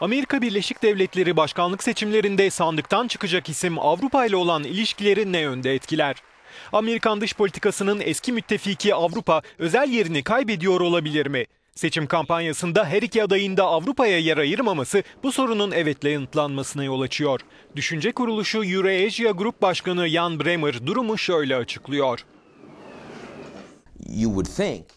Amerika Birleşik Devletleri başkanlık seçimlerinde sandıktan çıkacak isim Avrupa ile olan ilişkileri ne yönde etkiler? Amerikan dış politikasının eski müttefiki Avrupa özel yerini kaybediyor olabilir mi? Seçim kampanyasında her iki adayın da Avrupa'ya yer ayırmaması bu sorunun evetle yanıtlanmasına yol açıyor. Düşünce kuruluşu Eurasia Grup Başkanı Jan Bremer durumu şöyle açıklıyor.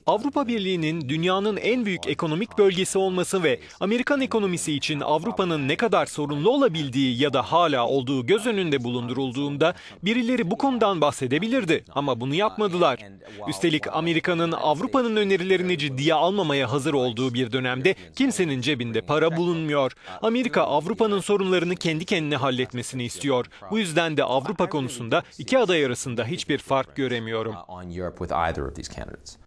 Avrupa Birliği'nin dünyanın en büyük ekonomik bölgesi olması ve Amerikan ekonomisi için Avrupa'nın ne kadar sorunlu olabildiği ya da hala olduğu göz önünde bulundurulduğunda birileri bu konudan bahsedebilirdi ama bunu yapmadılar. Üstelik Amerika'nın Avrupa'nın önerilerini ciddiye almamaya hazır olduğu bir dönemde kimsenin cebinde para bulunmuyor. Amerika Avrupa'nın sorunlarını kendi kendine halletmesini istiyor. Bu yüzden de Avrupa konusunda iki aday arasında hiçbir fark göremiyorum candidates.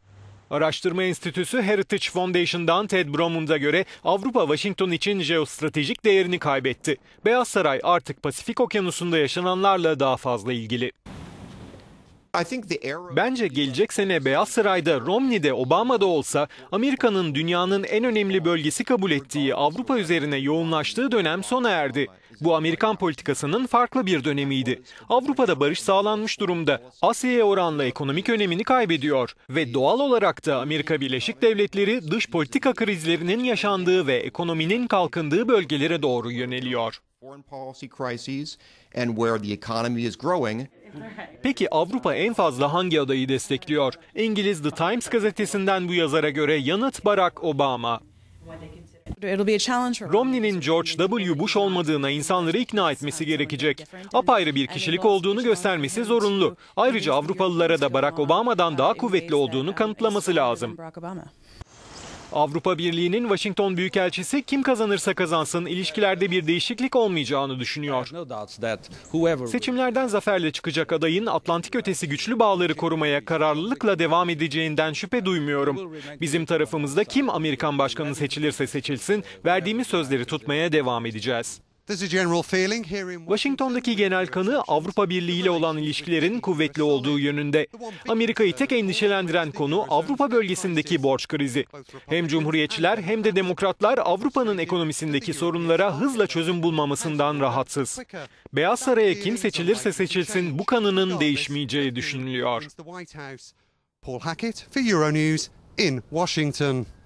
Araştırma Enstitüsü Heritage Foundation'dan Ted Bromund'a göre Avrupa Washington için jeostratejik değerini kaybetti. Beyaz Saray artık Pasifik Okyanusu'nda yaşananlarla daha fazla ilgili. Bence gelecek sene Beyaz Saray'da Romney'de Obama'da olsa Amerika'nın dünyanın en önemli bölgesi kabul ettiği Avrupa üzerine yoğunlaştığı dönem sona erdi. Bu Amerikan politikasının farklı bir dönemiydi. Avrupa'da barış sağlanmış durumda. Asya'ya oranla ekonomik önemini kaybediyor ve doğal olarak da Amerika Birleşik Devletleri dış politika krizlerinin yaşandığı ve ekonominin kalkındığı bölgelere doğru yöneliyor. Peki Avrupa en fazla hangi adayı destekliyor? İngiliz The Times gazetesinden bu yazara göre yanıt Barack Obama. Romney'nin George W. Bush olmadığına insanları ikna etmesi gerekecek. Apayrı bir kişilik olduğunu göstermesi zorunlu. Ayrıca Avrupalılara da Barack Obama'dan daha kuvvetli olduğunu kanıtlaması lazım. Avrupa Birliği'nin Washington Büyükelçisi kim kazanırsa kazansın ilişkilerde bir değişiklik olmayacağını düşünüyor. Seçimlerden zaferle çıkacak adayın Atlantik ötesi güçlü bağları korumaya kararlılıkla devam edeceğinden şüphe duymuyorum. Bizim tarafımızda kim Amerikan başkanı seçilirse seçilsin verdiğimiz sözleri tutmaya devam edeceğiz. Washington'daki genel kanı Avrupa Birliği ile olan ilişkilerin kuvvetli olduğu yönünde. Amerika'yı tek endişelendiren konu Avrupa bölgesindeki borç krizi. Hem cumhuriyetçiler hem de demokratlar Avrupa'nın ekonomisindeki sorunlara hızla çözüm bulmamasından rahatsız. Beyaz Saray'a kim seçilirse seçilsin bu kanının değişmeyeceği düşünülüyor. Paul Hackett for Euronews in Washington.